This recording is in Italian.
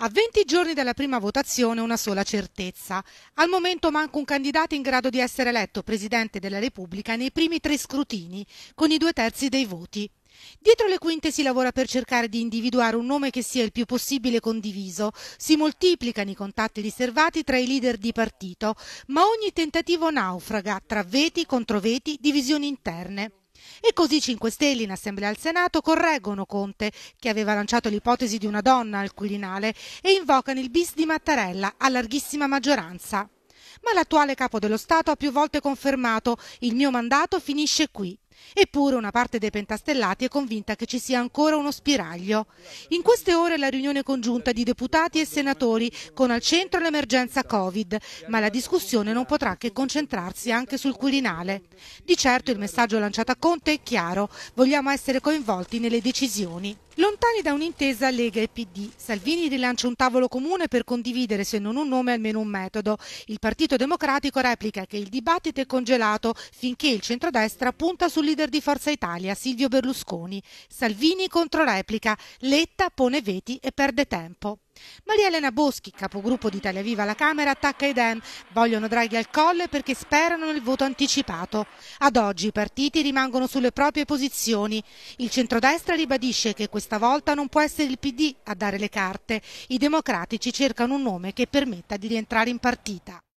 A 20 giorni dalla prima votazione una sola certezza. Al momento manca un candidato in grado di essere eletto Presidente della Repubblica nei primi tre scrutini, con i due terzi dei voti. Dietro le quinte si lavora per cercare di individuare un nome che sia il più possibile condiviso. Si moltiplicano i contatti riservati tra i leader di partito, ma ogni tentativo naufraga tra veti, controveti, divisioni interne. E così i 5 Stelle in Assemblea al Senato correggono Conte, che aveva lanciato l'ipotesi di una donna al Quirinale, e invocano il bis di Mattarella a larghissima maggioranza. Ma l'attuale capo dello Stato ha più volte confermato il mio mandato finisce qui. Eppure una parte dei pentastellati è convinta che ci sia ancora uno spiraglio. In queste ore la riunione congiunta di deputati e senatori con al centro l'emergenza Covid, ma la discussione non potrà che concentrarsi anche sul Quirinale. Di certo il messaggio lanciato a Conte è chiaro, vogliamo essere coinvolti nelle decisioni. Lontani da un'intesa Lega e PD, Salvini rilancia un tavolo comune per condividere se non un nome almeno un metodo. Il Partito Democratico replica che il dibattito è congelato finché il centrodestra punta sulle leader di Forza Italia, Silvio Berlusconi. Salvini contro replica, Letta pone veti e perde tempo. Maria Elena Boschi, capogruppo di Italia Viva alla Camera, attacca i Dem. Vogliono Draghi al colle perché sperano nel voto anticipato. Ad oggi i partiti rimangono sulle proprie posizioni. Il centrodestra ribadisce che questa volta non può essere il PD a dare le carte. I democratici cercano un nome che permetta di rientrare in partita.